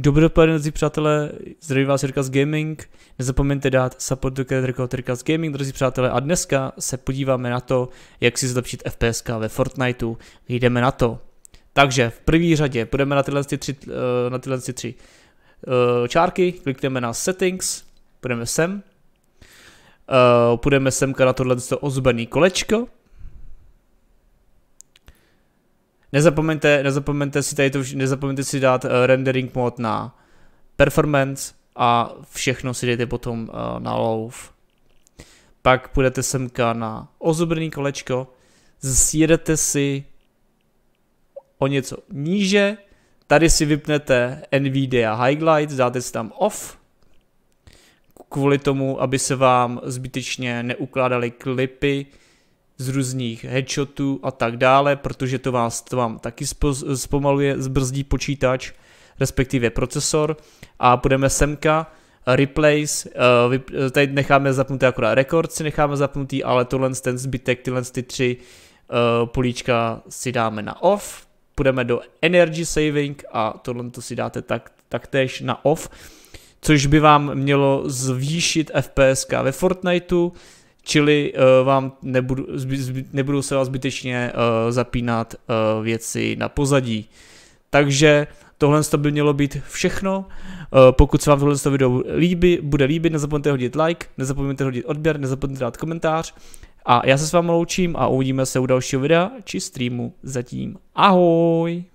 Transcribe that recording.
Dobrý dopoledne, drazí přátelé, zdraví vás Rikas Gaming. Nezapomeňte dát support do kreatorka Rikaz Gaming, drazí přátelé. A dneska se podíváme na to, jak si zlepšit FPS ve Fortniteu. Jdeme na to. Takže v první řadě půjdeme na tyhle tři, eh, na tyhle tři eh, čárky, klikneme na Settings, půjdeme sem. Eh, půjdeme semka na tohle ozubený kolečko Nezapomeňte, nezapomeňte si tady to, nezapomeňte si dát uh, rendering mod na performance a všechno si dejte potom uh, na low. Pak půjdete semka na ozubrný kolečko, zjedete si o něco níže, tady si vypnete NVIDIA Highlights, dáte si tam off, kvůli tomu, aby se vám zbytečně neukládaly klipy, z různých headshotů a tak dále, protože to vás to vám taky zpomaluje, zbrzdí počítač, respektive procesor a půjdeme semka, replays, eh, eh, tady necháme zapnutý akorát rekord si necháme zapnutý, ale tohle ten zbytek, tyhle ty tři eh, políčka si dáme na off, půjdeme do energy saving a tohle to si dáte tak, taktéž na off, což by vám mělo zvýšit FPS ve Fortniteu, čili uh, vám nebudu, zby, zby, nebudou se vás zbytečně uh, zapínat uh, věci na pozadí. Takže tohle by mělo být všechno. Uh, pokud se vám tohle video líbí, bude líbit, nezapomeňte hodit like, nezapomeňte hodit odběr, nezapomeňte dát komentář. A já se s vámi loučím a uvidíme se u dalšího videa či streamu. Zatím ahoj!